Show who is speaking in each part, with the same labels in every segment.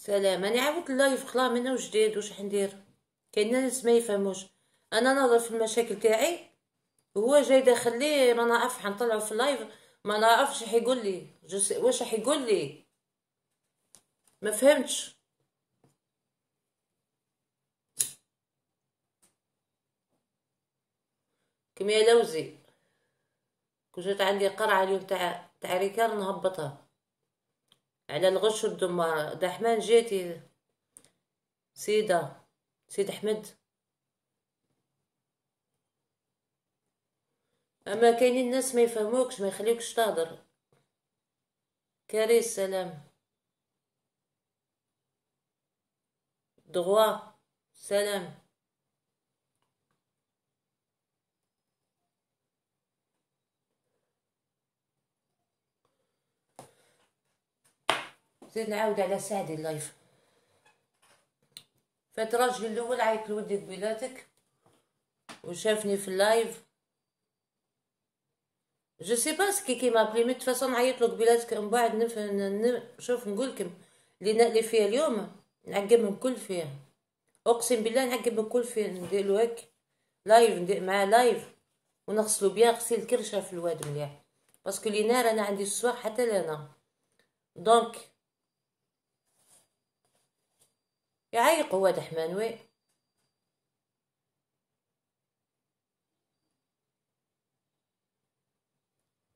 Speaker 1: سلام انا عاودت اللايف خلاص من جديد واش حندير كاين ناس ما يفهموش انا نظر في المشاكل تاعي هو جاي داخل لي ما نعرف حنطلعو في اللايف ما نعرفش راح يقول لي واش راح يقول لي ما فهمتش كم يا لوزي كنت عندي قرعه اليوم تاع تاع ريكار نهبطها على الغش والدمار دحمان جيتي سيدة سيد أحمد أما كاينين الناس ما يفهموكش ما يخليوكش تهضر كاري السلام دغوا سلام زيد نعاود على سعد اللايف فات راجل الاول عيط لولدي قبيلاتك وشافني في اللايف جو سي با سكي كي مابلي مي تفاصون نعيط له قبيلاتك من بعد نف... شوف نقولكم اللي نقلي فيها اليوم نعقم الكل فيها اقسم بالله نعقم الكل فيها نديرلو هيك لايف ندير معاه لايف ونغسلو بيان غسيل كرشه في الواد مليح باسكو نار انا عندي السواح حتى لنا دونك يعيق هو دحمانوي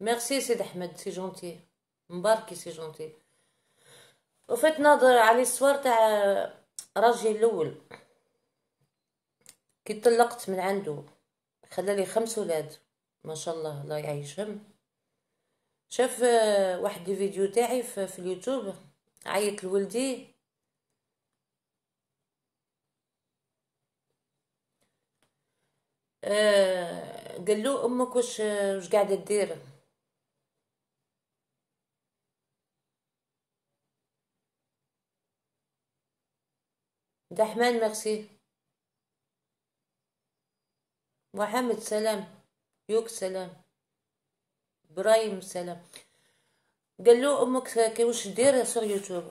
Speaker 1: ميرسي سيد احمد سي جونتي مباركي سي جونتي وفات نظر على الصور تاع راجي الاول كي طلقت من عنده خلالي خمس ولاد ما شاء الله الله يعيشهم شاف آه، واحد الفيديو تاعي في اليوتيوب عيط لولدي آه، قال له امك واش واش قاعده دير دحمان ميرسي محمد سلام يوك سلام برايم سلام قال له امك كي واش دير سور يوتيوب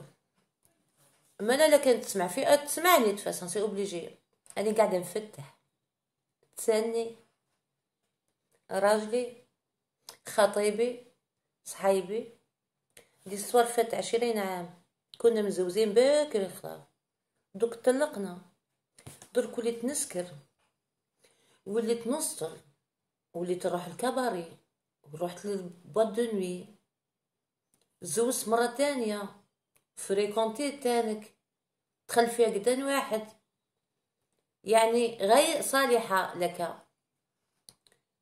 Speaker 1: ما انا لا كنت تسمع فيها تسمعني تفاصيل سي اوبليجي انا قاعده نفتح تسني راجلي خطيبي صحيبي دي الصور فات عشرين عام كنا مزوزين بكري خلاص دوك طلقنا درك وليت نسكر وليت نسطر وليت نروح الكباري ورحت دو نوي زوزت مرة تانية فريكونتي تانك دخل فيها قدان واحد يعني غير صالحة لك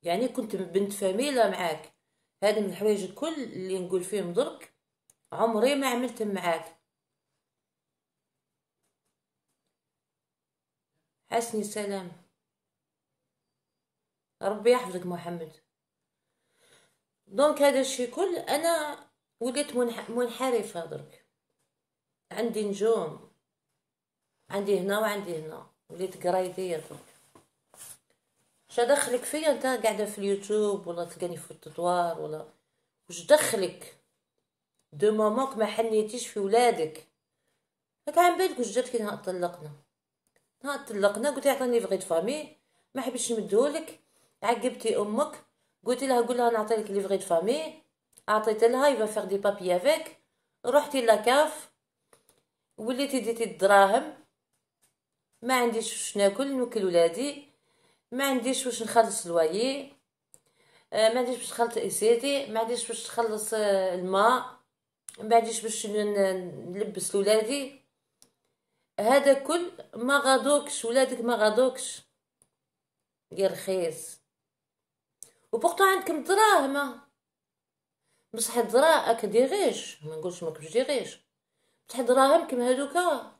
Speaker 1: يعني كنت بنت فاميلة معاك هذا من الحوايج الكل اللي نقول فيهم درك عمري ما عملتهم معاك حسني سلام ربي يحفظك محمد دونك هذا الشيء كل انا وليت منحرفه درك عندي نجوم عندي هنا وعندي هنا وليت تقراي فيا دوك دخلك فيا انت قاعده في اليوتيوب ولا تلقاني في التطوار ولا واش دخلك دو مامونك ما حنيتيش في ولادك هكا عم بالك واش جاتك نهار طلقنا نهار طلقنا قلت عطاني فغي فامي ما حبيتش نمدهولك عقبتي امك قلت لها قول لها نعطي لك ليفغي دو فامي عطيت لها يفا فيغ دي بابي افيك رحتي لاكاف وليتي ديتي الدراهم ما عنديش واش ناكل نوكل ولادي ما عنديش واش نخلص لوايي آه، ما عنديش باش نخلص اسيتي ما عنديش باش نخلص آه، الماء ما عنديش باش نلبس لولادي هذا كل ما غادوكش ولادك ما غادوكش يا رخيص وبورتو عندكم دراهم بصح الدراهم كديريش ما نقولش ما كبش ديريش بصح دراهم كيما هذوكا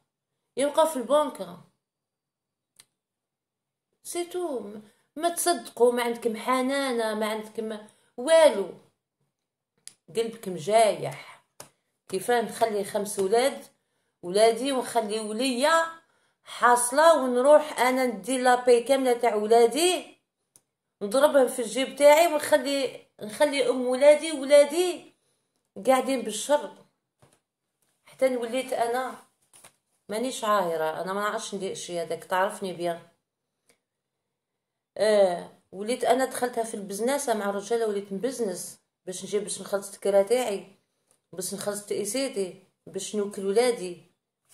Speaker 1: يبقى في البنكه سي تو ما تصدقوا ما عندكم حنانه ما عندكم والو قلبكم جايح كيفاه نخلي خمس ولاد ولادي ونخلي وليا حاصله ونروح انا لا لابي كامله تاع ولادي نضربهم في الجيب تاعي ونخلي نخلي ام ولادي ولادي قاعدين بالشر حتى وليت انا مانيش عاهره انا ما نعرفش ندير شي هذاك تعرفني بيان اه وليت انا دخلتها في البزنسه مع الرجاله وليت بزنس باش نجيب باش نخلص التكرا تاعي باش نخلص تيسيتي باش نوكل ولادي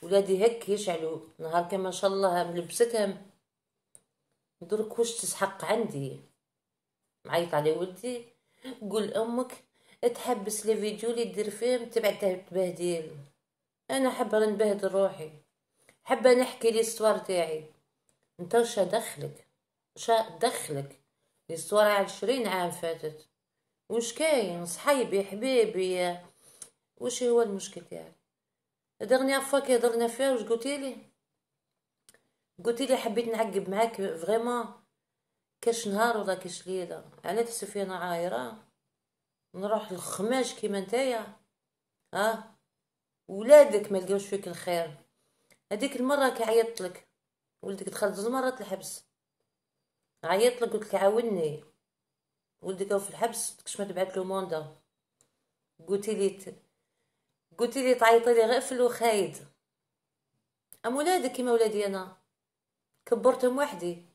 Speaker 1: ولادي هك يشعلوا نهار كما ان شاء الله ملبستهم درك واش تسحق عندي معيط على ولدي قول امك تحبس لي فيديو لي دير فيهم تبعته تبهدل انا حابه نبهدل روحي حابه نحكي لي ستوار تاعي انت واش دخلك شا دخلك لي عشرين عام فاتت وش كاين صحيبي حبيبي وش هو المشكل يعني دغني فوا كي هضرنا فيها واش قلتيلي قلتيلي حبيت نعقب معاك فريمون كاش نهار ولا كاش ليله على السفينة عايره نروح للخماش كيما نتايا ها أه؟ ولادك ما لقاوش فيك الخير هذيك المره كي عيطت لك ولدك دخل زوج مرات الحبس عيط لك قلت لك عاوني ولدي كان في الحبس كش ما تبعت له موندا قلتي لي قلتي لي تعيطي لي غير في الوخايد ام ولادك كيما ولادي انا كبرتهم وحدي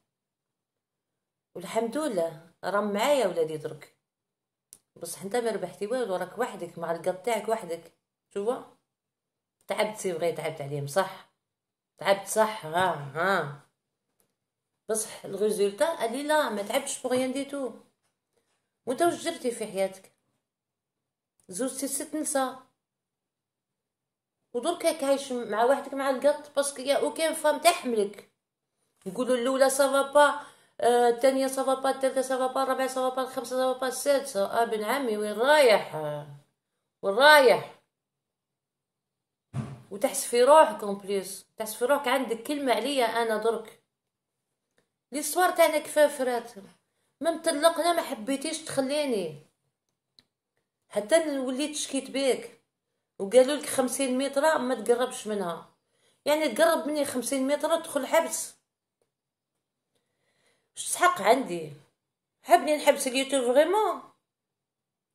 Speaker 1: والحمد لله راهم معايا ولادي درك بصح انت ما ربحتي والو راك وحدك مع القط تاعك وحدك شوفوا تعبت سي تعبت عليهم صح تعبت صح ها ها بصح الريزولتا قال لا ما تعبتش بوغيان دي تو وانت واش جرتي في حياتك زوج ست نساء ودرك هاك عايش مع وحدك مع القط باسكو يا اوكي فام تحملك يقولوا الاولى سافا با الثانيه سافا با الثالثه سافا با الرابعه سافا با الخامسه سافا با السادسه بن عمي وين رايح وين رايح وتحس في روحك اون بليس تحس في روحك عندك كلمه عليا انا درك لي صوار تاعنا كفاف رات ما مطلقنا ما حبيتيش تخليني حتى وليت شكيت بيك وقالوا لك خمسين متر ما تقربش منها يعني تقرب مني خمسين متر تدخل حبس واش تحق عندي حبني نحبس اليوتيوب فريمون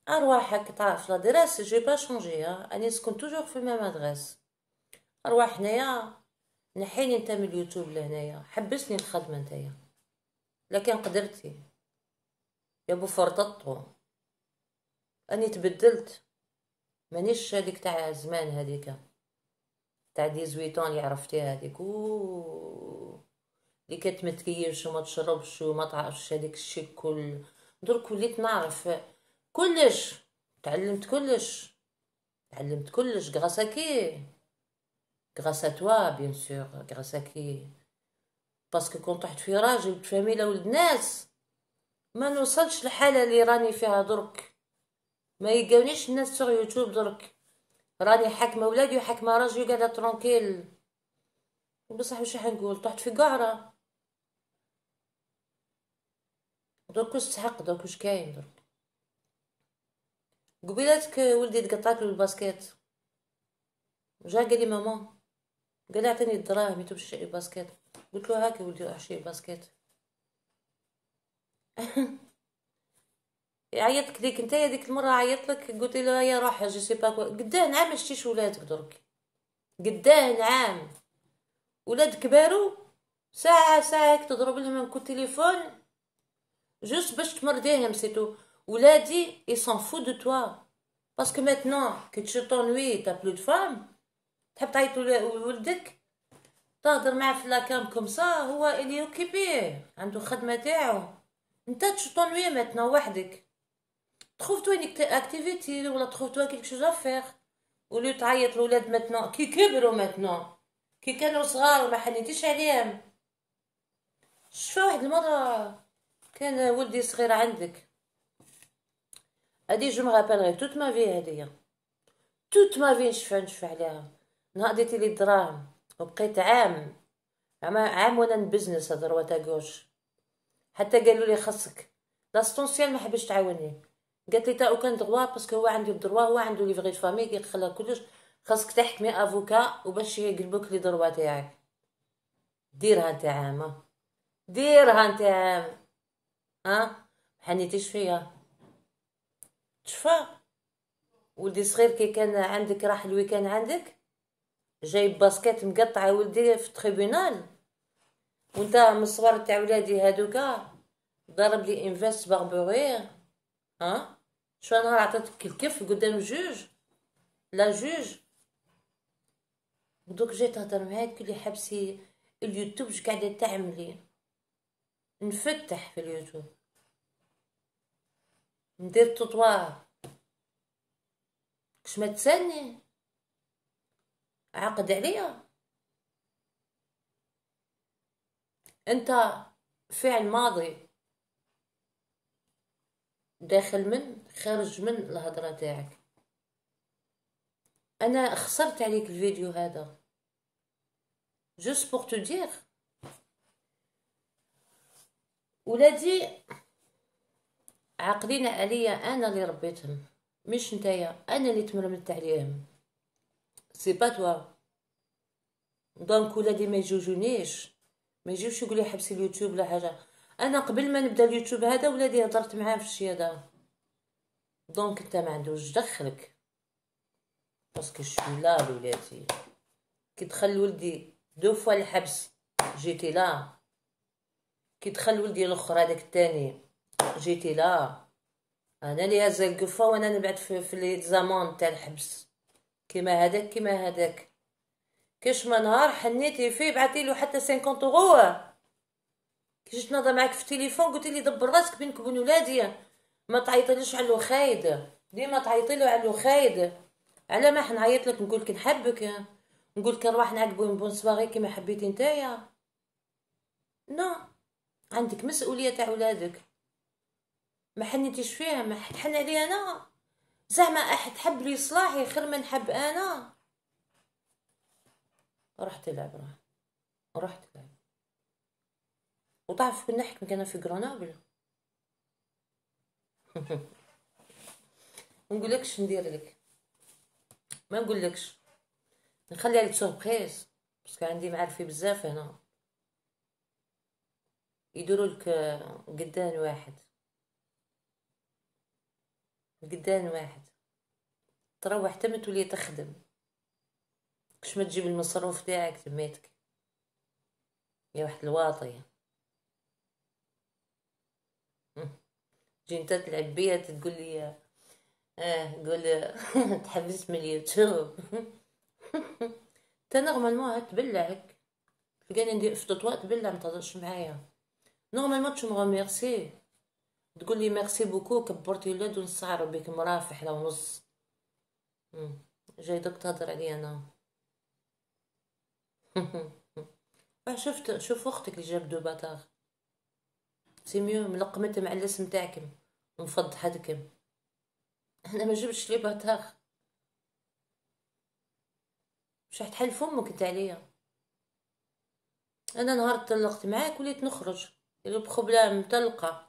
Speaker 1: ارواحك تعرف لا دراس جي با شونجي انا سكون توجور في ميم ادريس ارواح هنايا نحيني نتا من اليوتيوب لهنايا حبسني الخدمه نتايا لكن قدرتي يا بو فرططو اني تبدلت مانيش هذيك تاع زمان هذيك تاع دي زويتون اللي عرفتيها هذيك و اللي كتمتكيش وما تشربش وما تعرفش هذيك الشيء كل درك وليت نعرف كلش تعلمت كلش تعلمت كلش غراسكي كي غراسا توا بيان سور غراسكي باسكو كون طحت في راجل فاميلا ولد ناس ما نوصلش الحاله اللي راني فيها درك ما يلقاونيش الناس سوغ يوتيوب درك راني حاكمه ولادي وحاكمه راجلي قاعده ترونكيل بصح واش حنقول طحت في قعره درك واش تحق درك واش كاين درك قبيلاتك ولدي تقطعك الباسكيت جا قالي ماما قال اعطيني الدراهم يتبش الباسكيت قلت له هاكي ولدي أحشي باسكت عيطت ليك انت هذيك المره عيطت لك قلت له يا روح جي سي با قداه نعام شتيش ولادك درك قداه نعام ولاد كبارو ساعه ساعه هيك تضرب لهم كل تليفون جوست باش تمرضيهم سيتو ولادي اي سون فو دو توا باسكو ماتنون كي تشي طونوي تا بلو دو فام تحب تعيط لولدك تهضر معاه في لاكام كوم سا هو الي اوكيبي عنده خدمه تاعو انت ويا ماتنا وحدك تخوف توين اكتيفيتي ولا تخوف توا كيلك شوز افير ولي تعيط لولاد ماتنا كي كبروا ماتنا كي كانوا صغار ما حنيتيش عليهم شفا واحد المره كان ولدي صغير عندك هادي جو غير توت ما في هادي توت ما في نشفع نشفع عليها نهار ديتي لي الدراهم وبقيت عام عام وانا نبزنس هضر وتاكوش حتى قالوا لي خاصك لاستونسيال ما حبش تعاوني قالت لي تا او كان دروا باسكو هو عنده الدروا هو عنده ليفغي فامي كيخلى كلش خاصك تحكمي افوكا وباش يقلبوك لي دروا تاعك ديرها انت عامه ديرها انت عام ها حنيتيش فيا تشفى ولدي صغير كي كان عندك راح الويكان عندك جايب باسكيت مقطعه ولدي في تريبونال وانت من الصغار تاع ولادي هادوكا ضرب لي انفست باربورير ها شو نهار عطيتك الكف قدام الجوج لا جوج ودوك جاي تهضر معايا تقولي لي حبسي اليوتيوب واش قاعده تعملي نفتح في اليوتيوب ندير تطوار كش ما تسالني عقد عليها انت فعل ماضي داخل من خارج من الهضرة تاعك انا خسرت عليك الفيديو هذا جوست بور تو دير ولادي عاقلين عليا انا اللي ربيتهم مش نتايا انا اللي تمرمدت عليهم سي با توا دونك ولادي هادي ما يجوجونيش ما يجيوش يقولي حبسي اليوتيوب لا حاجه انا قبل ما نبدا اليوتيوب هذا ولادي هضرت معاه في الشيء هذا دونك انت ما عندوش دخلك باسكو شو لا ولادي كي دخل ولدي دو فوا الحبس جيتي لا كي دخل ولدي الاخر هذاك الثاني جيتي لا انا اللي هز القفه وانا نبعد في, في لي زمان تاع الحبس كيما هذاك كيما هذاك كاش ما نهار حنيتي فيه بعثي له حتى 50 اورو كي جيت نهضر معاك في التليفون قلت لي دبر راسك بينك وبين ولادي ما تعيطيليش على الوخايد ديما تعيطيلو على الوخايد على ما حنعيط لك لك نحبك لك نروح نعقب بون بون سواغي كيما حبيتي نتايا نو عندك مسؤوليه تاع ولادك ما حنيتيش فيها ما حنحن عليا انا زعما احد حب لي صلاحي خير من حب انا رحت لعب راه رحت لعب وتعرف كنا حكم كان في غرنابل ما نقولكش ندير لك ما نقول لكش نخليها لك سوربريز باسكو عندي معرفي بزاف هنا يديروا لك قدان واحد قدان واحد تروح تما تولي تخدم كش ما تجيب المصروف تاعك تميتك يا واحد الواطية جي تلعب بيا تقول لي اه قول تحبس من اليوتيوب تا نورمالمون تبلعك تلقاني ندير في تطوات تبلع متهضرش معايا نورمالمون تشوم غوميرسي تقول لي ميرسي بوكو كبرتي ولاد ونسهر بك مرافح لو نص جاي دوك تهضر عليا انا أه، شفت شوف اختك اللي جاب دو باتار سي ميو ملقمت مع الاسم تاعكم ومفضحتكم انا ما جبتش لي باتار مش تحل فمك انت عليا انا نهار طلقت معاك وليت نخرج لو بروبليم طلقه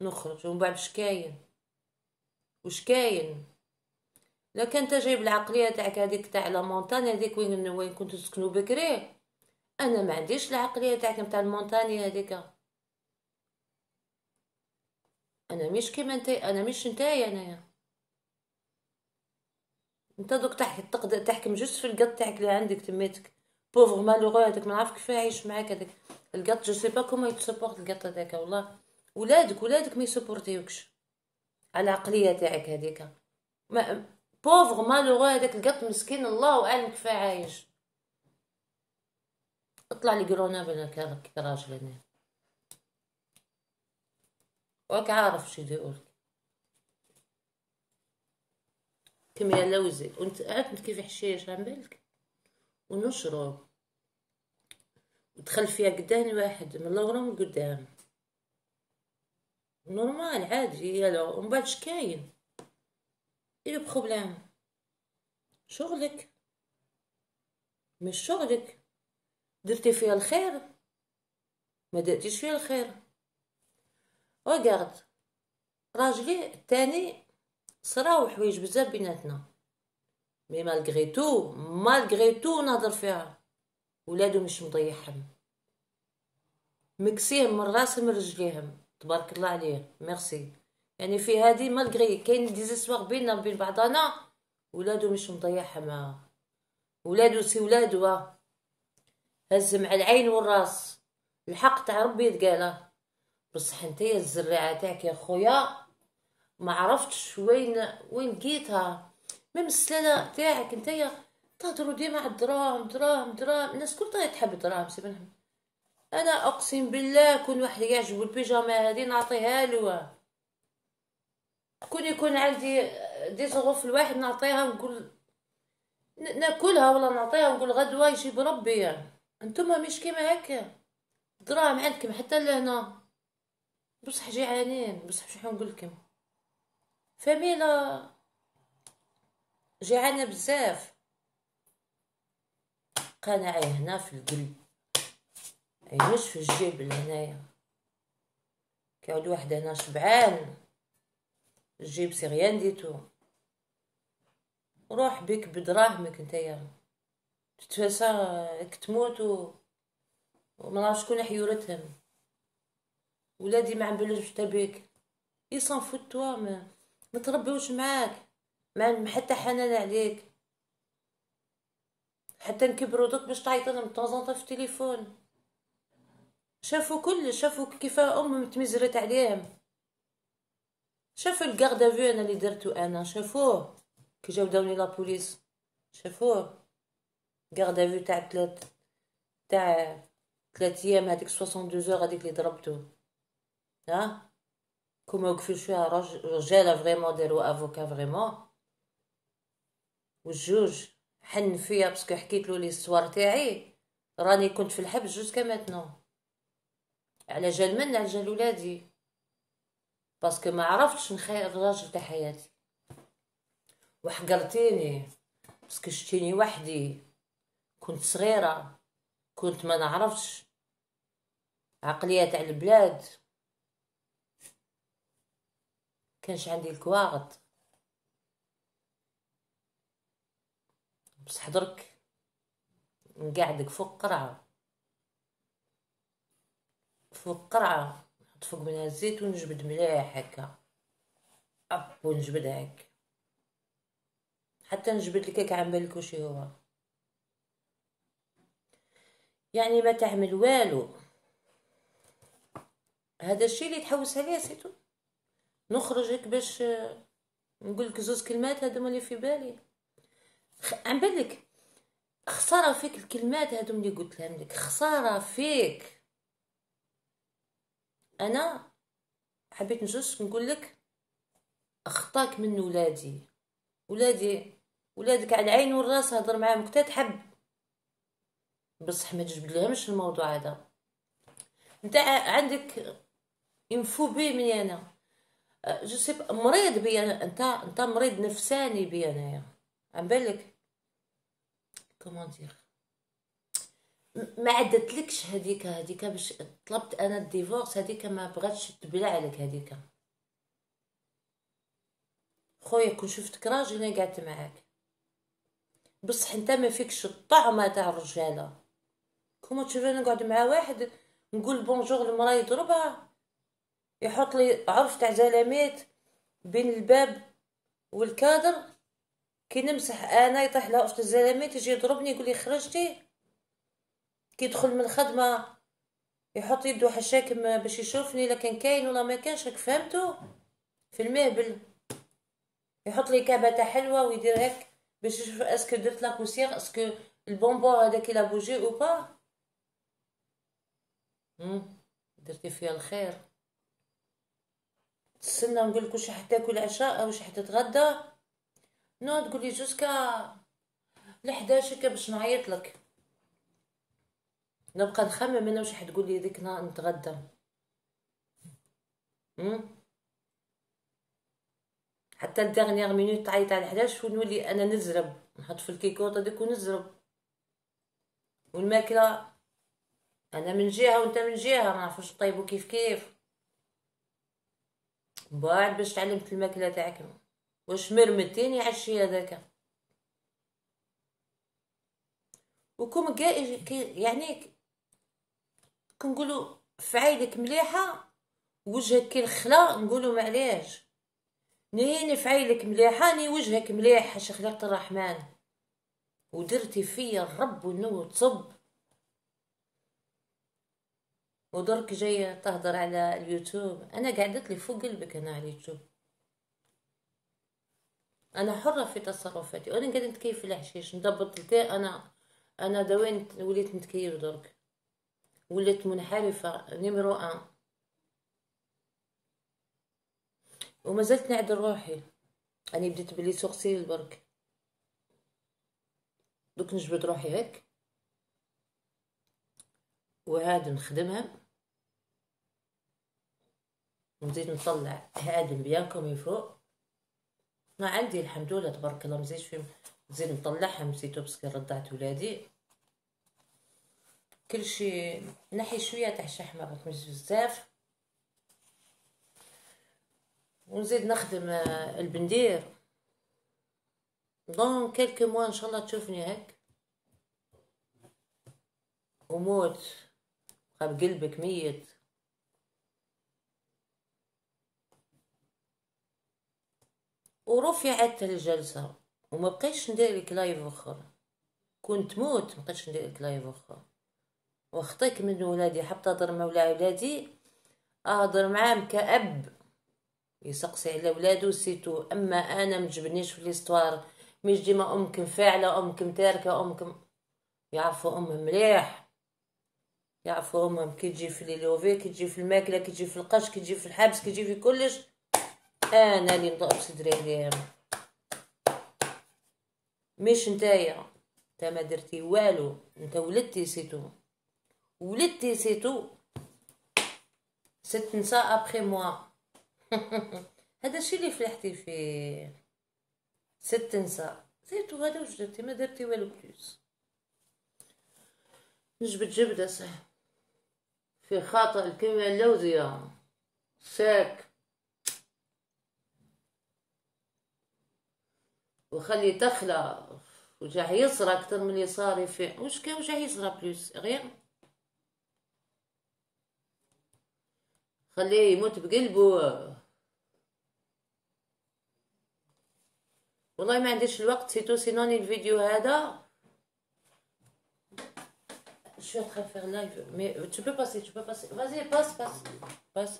Speaker 1: نخرج ومن بعد واش كاين واش كاين لا كان جايب العقليه تاعك هذيك تاع لا مونتاني هذيك وين وين كنتو تسكنوا بكري انا ما عنديش العقليه تاعك تاع المونتاني هذيك انا مش كيما انت انا مش نتايا انايا انت دوك تحكي تقدر تحكم جوج في القط تاعك اللي عندك تميتك بوفر مالوغو هذاك ما نعرف كيفاه يعيش معاك هذاك القط جو سي با كومون يتسبورت القط هذاك والله ولادك ولادك ما يسوبورتيوكش على العقليه تاعك هذيك ما بوفغ مالوغ هذاك القط مسكين الله اعلم كيف عايش اطلع لي بلا كي راجل هنا وك عارف شي يديرولك كم يا لوزي وانت عرفت كيف حشيش عن بالك ونشرب ودخل فيها قدام واحد من لورا من قدام نورمال عادي يالو إيه، ومن بعد شكاين إيه لو بروبليم شغلك مش شغلك درتي فيها الخير ما درتيش فيها الخير وقعد راجلي الثاني صراو حوايج بزاف بيناتنا مي مالغري تو مالغري تو نهضر فيها ولادو مش مضيعهم مكسيهم من راسهم من رجليهم تبارك الله عليه ميرسي يعني في هذه مالغري كاين ديزيسوار بينا وبين بعضنا ولادو مش مضيعها معاه ولادو سي ولادو هز مع العين والراس الحق تاع ربي تقالا بصح نتيا الزريعه تاعك يا خويا ما عرفتش وين وين لقيتها ميم السلاله تاعك نتيا تهضروا ديما على الدراهم دراهم دراهم الناس كلها تحب الدراهم سي بنحمد انا اقسم بالله كون واحد يعجبو البيجامه هذه نعطيها له كون يكون عندي دي صغف الواحد نعطيها نقول ناكلها ولا نعطيها نقول غدوه يجيب ربي يعني. انتم مش كيما هكا دراهم عندكم حتى لهنا بصح جيعانين بصح شحال نقول لكم فميلا جيعانه بزاف قناعي هنا في القلب يجوش إيه، في الجيب لهنايا كيعود واحد هنا شبعان الجيب سي غيان ديتو روح بك بدراهمك نتايا تتفاسا كتموت و وما نعرفش شكون حيورتهم ولادي ما عبالوش حتى بك سان فوت توا ما, متربيوش معاك ما حتى حنان عليك حتى نكبروا دوك باش تعيط لهم طونزونطا في التليفون شافوا كل شافوا كيف امهم تمزرت عليهم شافوا الكاردا فيو انا اللي درتو انا شافوه كي جاو داوني بوليس شافوه كاردا فيو تاع تلات تاع ثلاث ايام هذيك 62 ساعه هذيك اللي ضربتو ها كما وقفوا شويه رجاله فريمون داروا افوكا فريمون والجوج حن فيا باسكو حكيت له لي تاعي راني كنت في الحبس جوسكا ماتنو على جال من على جال ولادي باسكو ما عرفتش نخير الراجل تاع حياتي وحقرتيني باسكو شتيني وحدي كنت صغيره كنت ما نعرفش عقليه تاع البلاد كانش عندي الكواغط بس حضرك نقعدك فوق قرعه فوق قرعه نحط فوق منها الزيت ونجبد مليح هكا اب ونجبد هكا حتى نجبد الكيك عم بالك وش هو يعني ما تعمل والو هذا الشيء اللي تحوس عليه سيتو نخرج هيك باش نقول لك زوز كلمات هذا اللي في بالي عم بالك خساره فيك الكلمات هذو اللي قلت لهم لك خساره فيك انا حبيت نجوز نقول لك اخطاك من ولادي ولادي ولادك على العين والراس هضر معاهم كنت تحب بصح ما تجبدلهمش الموضوع هذا انت عندك انفو بي مني انا أه، جو سي مريض بي انا انت انت مريض نفساني بي انايا عم بالك كومون دير ما عدتلكش هذيك هذيك باش طلبت انا الديفورس هذيك ما بغاتش تبلع عليك هذيك خويا كون شفتك راجل انا قعدت معاك بصح انت ما فيكش الطعمه تاع الرجاله كوما تشوف انا نقعد مع واحد نقول بونجور المرا يضربها يحط لي عرف تاع زلاميت بين الباب والكادر كي نمسح انا يطيح لها اخت الزلاميت يجي يضربني يقول لي خرجتي كيدخل من الخدمه يحط يدو حشاك باش يشوفني لكن كاين ولا ما كانش راك فهمتو في المهبل يحط لي كعبه تاع حلوه ويدير هيك باش يشوف اسكو درت لا بوسيير اسكو البونبون هذاك لا بوجي او با درتي فيها الخير تستنى نقول لك واش حتاكل عشاء او واش حتتغدى نو تقولي جوسكا لحداشك باش نعيط لك نبقى نخمم انا واش حتقول لي ديك نهار نتغدى حتى الدغنيغ مينوت تعيط على 11 ونولي انا نزرب نحط في الكيكوطه ديك ونزرب والماكله انا من جهه وانت من جهه ما نعرفوش طيبو كيف كيف بعد باش تعلمت الماكله تاعك واش مرمتيني عشي هذاك وكم جاي يعني كنقولوا فعايدك مليحه وجهك كي الخلا نقولوا معليش نهيني فعايلك مليحه ني وجهك مليح حاش خلقت الرحمن ودرتي فيا الرب والنور تصب ودرك جاية تهضر على اليوتيوب انا قعدت لي فوق قلبك انا على اليوتيوب انا حره في تصرفاتي وانا قاعده نتكيف في نضبط نضبط انا انا دوين وليت نتكيف درك ولات منحرفة نمرو ان وما زلت نعدل روحي أنا بديت بلي سوقسي البرك دوك نجبد روحي هك وهاد نخدمها ونزيد نطلع هاد كومي يفوق ما عندي الحمد لله تبارك الله مزيد فيهم نزيد نطلعها مسيتو باسكو رضعت ولادي كلشي نحي شويه تاع الشحمه مش بزاف ونزيد نخدم آه، البندير دون كلك موا ان شاء الله تشوفني هك وموت قلب قلبك ميت ورفعت الجلسة وما بقيتش ندير لك لايف اخر كنت موت ما بقيتش ندير لك لايف اخر وخطيك من ولادي حتى أهضر مع ولادي أهضر معاهم كأب يسقسي على ولادو سيتو أما أنا مجبنيش في ليستوار مش ديما أمكم فاعلة أمكم تاركة أمكم يعرفوا أمهم مليح يعرفوا أمهم كي تجي في ليلوفي كي تجي في الماكلة كي تجي في القش كي تجي في الحبس كي تجي في كلش أنا اللي نضرب صدري عليهم مش نتايا نتا ما درتي والو نتا ولدتي سيتو ولدتي سيتو ست نساء ابخي موا هذا الشيء اللي فلحتي فيه ست نساء سيتو هذا واش درتي ما درتي والو بلوس نجبد جبدة صح في خاطئ الكيمياء اللوزية ساك وخلي تخلى وجاح يصرى اكثر من صار فيه وش كان وجاح يصرى بلوس غير خليه يموت بقلبه والله ما عنديش الوقت sinon سينون الفيديو هذا je suis en train de faire live. Mais tu peux passer, tu peux passer. Vas-y, passe, passe. Passe.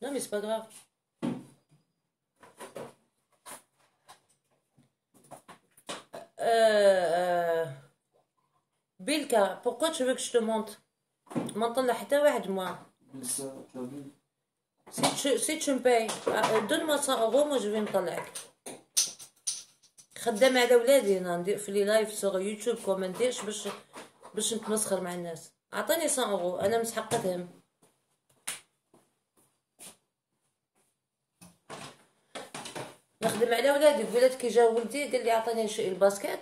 Speaker 1: Non, mais c'est pas grave. Euh, euh, Bilka, pourquoi tu veux que je te monte ما نطلع حتى واحد ما سي سي تشمباي دون ما اورو ما جو نطلعك خدام على ولادي انا ندير في لي لايف سوغ يوتيوب كومنتيرش باش باش نتمسخر مع الناس عطيني سان اورو انا مسحقتهم نخدم على ولادي ولاد كي جا ولدي قال لي عطيني نشئ الباسكيت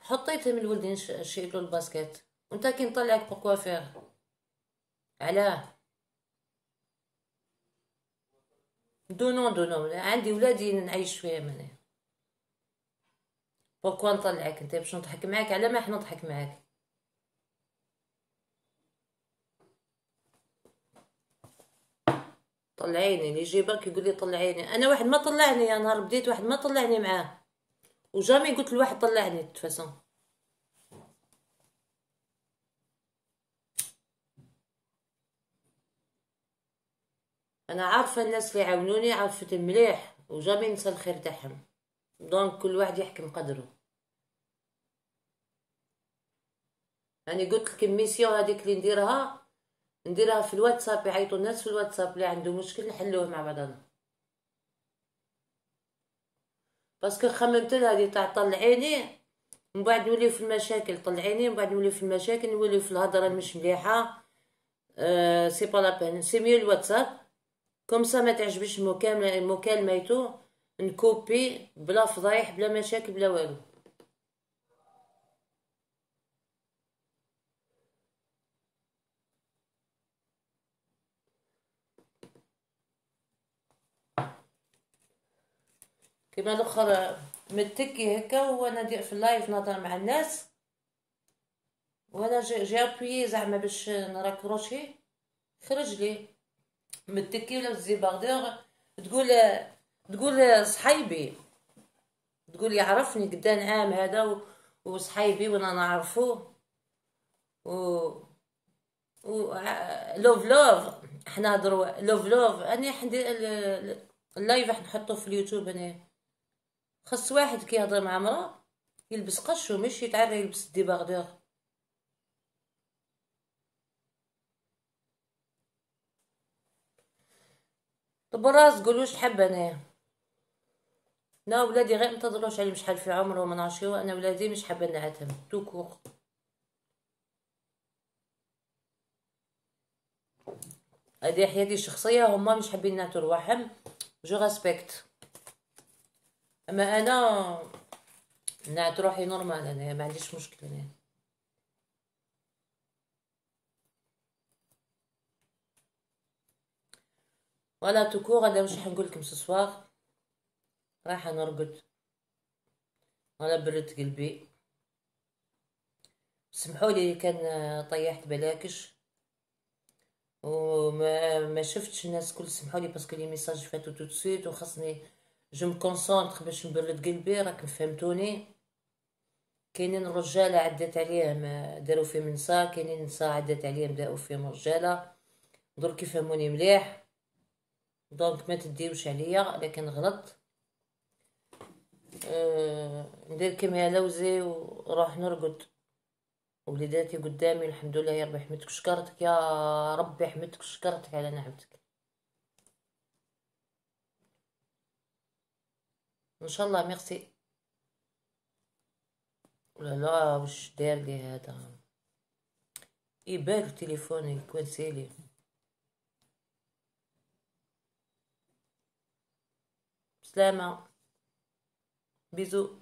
Speaker 1: حطيتهم لولدي نشيلو له الباسكيت وانت كي نطلعك بوكوافير فيه علاه دونون دونون عندي ولادي نعيش فيهم انا بوركوا نطلعك انت باش نضحك معاك على ما احنا نضحك معاك طلعيني اللي يجيبك يقول لي طلعيني انا واحد ما طلعني يا نهار بديت واحد ما طلعني معاه وجامي قلت لواحد طلعني تفاسون انا عارفه الناس اللي عاونوني عرفت مليح وجامي ننسى الخير تاعهم دونك كل واحد يحكم قدره يعني قلت لك الميسيون هذيك اللي نديرها نديرها في الواتساب يعيطوا الناس في الواتساب اللي عنده مشكل نحلوه مع بعضنا باسكو خممت هذه تاع طلعيني من بعد نولي في المشاكل طلعيني من بعد نولي في المشاكل نولي في الهضره مش مليحه أه سي با لا بين سي ميو الواتساب كوم سا ما تعجبش المكالمه مكالميتو نكوبي بلا فضايح بلا مشاكل بلا والو كيما الاخر متكي هكا وانا ندير في اللايف نهضر مع الناس وانا جي ابوي زعما باش نراكروشي كروشي خرج لي متكي ولا زيباردور تقول تقول صحيبي تقول يعرفني قدام عام هذا وصحيبي وانا نعرفوه و و لوف لوف حنا هضروا لوف لوف انا حدي اللايف راح نحطوه في اليوتيوب انا خص واحد كيهضر مع مرا يلبس قش ومشي يتعرى يلبس ديباردور طب الراس قولوش حابه انا لا ولادي غير منتظروش علي مش حال في عمره وما نعرفش انا ولادي مش حابه نعتهم توكوخ هذه حياتي الشخصيه هما مش حابين نعتو رواحهم جو ريسبكت اما انا نعت روحي نورمال انا ما عنديش مشكل انا ولا غدا انا راح نقول لكم سوسوار راح نرقد ولا بردت قلبي سمحوا لي كان طيحت بلاكش وما ما شفتش الناس كل سمحوا لي باسكو لي ميساج فاتو تو سويت وخاصني جو مكونسونتر باش نبرد قلبي راكم فهمتوني كاينين رجاله عدت عليهم آه، داروا فيهم نساء كاينين نساء عدت عليهم داروا فيهم رجاله درك يفهموني مليح دونك ما تديروش عليا لكن غلط ندير كيما لوزي وراح نرقد وليداتي قدامي الحمد لله يا ربي حمدك شكرتك يا ربي حمدك شكرتك على نعمتك ان شاء الله ميرسي لا لا واش داير لي هذا يبان التليفون يكون سالي da mão. Bisu.